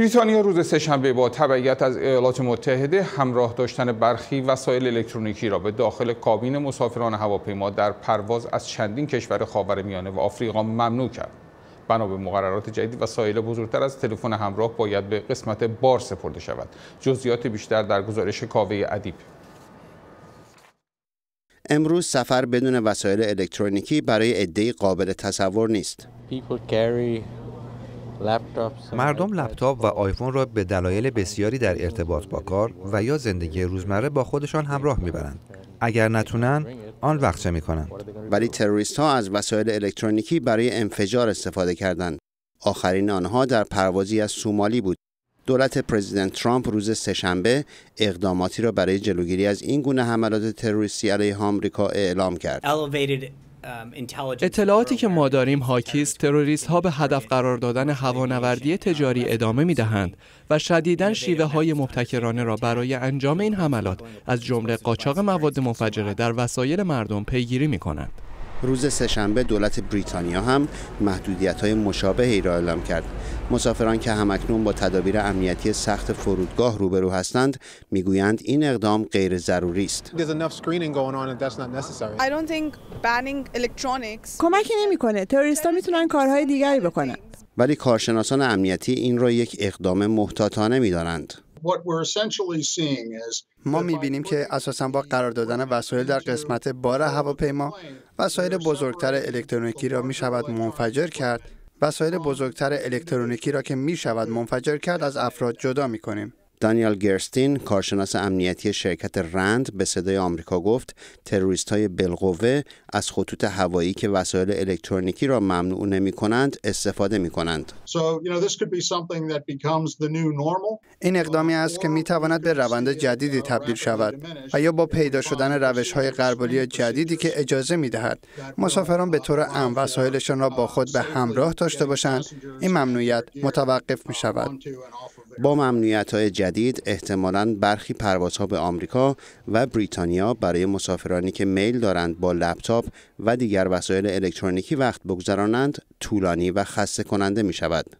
بریتانیا روز سهشنبه با تبعیت از ایالات متحده همراه داشتن برخی وسایل الکترونیکی را به داخل کابین مسافران هواپیما در پرواز از چندین کشور خاورمیانه و آفریقا ممنوع کرد. بنا به مقررات جدید وسایل بزرگتر از تلفن همراه باید به قسمت بار سپرده شود. جزئیات بیشتر در گزارش کاوه ادیب. امروز سفر بدون وسایل الکترونیکی برای عدهای قابل تصور نیست. مردم لپتاپ و آیفون را به دلایل بسیاری در ارتباط با کار و یا زندگی روزمره با خودشان همراه میبرند اگر نتونن آن وقت چه میکنند ولی تروریست ها از وسایل الکترونیکی برای انفجار استفاده کردند آخرین آنها در پروازی از سومالی بود دولت پرزیدنت ترامپ روز سهشنبه اقداماتی را برای جلوگیری از این گونه حملات تروریستی علیه آمریکا اعلام کرد Um, اطلاعاتی که ما داریم هاکیست، تروریست ها به هدف قرار دادن هوانوردی تجاری ادامه می دهند و شدیدن شیوه های مبتکرانه را برای انجام این حملات از جمله قاچاق مواد مفجره در وسایل مردم پیگیری می کنند. روز سهشنبه دولت بریتانیا هم محدودیت های مشابهی را اعلام کرد. مسافران که همکنون با تدابیر امنیتی سخت فرودگاه روبرو هستند میگویند این اقدام غیر ضروری است. کمکی نمیکنه. ها میتونن کارهای دیگری بکنند. ولی کارشناسان امنیتی این را یک اقدام محتاطانه میدانند. ما میبینیم که اساسا با قرار دادن وسایل در قسمت بار هواپیما وسایل بزرگتر الکترونیکی را می شود منفجر کرد وسایل بزرگتر الکترونیکی را که می شود منفجر کرد از افراد جدا می کنیم دانیال گرستین کارشناس امنیتی شرکت رند به صدای آمریکا گفت تروریست های بالقوه از خطوط هوایی که وسایل الکترونیکی را ممنوع نمی کنند استفاده می کنند. این اقدامی است که می تواند به روند جدیدی تبدیل شود و یا با پیدا شدن روش های غربالی جدیدی که اجازه می دهد مسافران به طور ام وسایلشان را با خود به همراه داشته باشند این ممنوعیت متوقف می شود. با ممنوعیت های جدید جدید احتمالاً برخی پروازها به آمریکا و بریتانیا برای مسافرانی که میل دارند با لپتاپ و دیگر وسایل الکترونیکی وقت بگذرانند طولانی و خسته کننده می شود.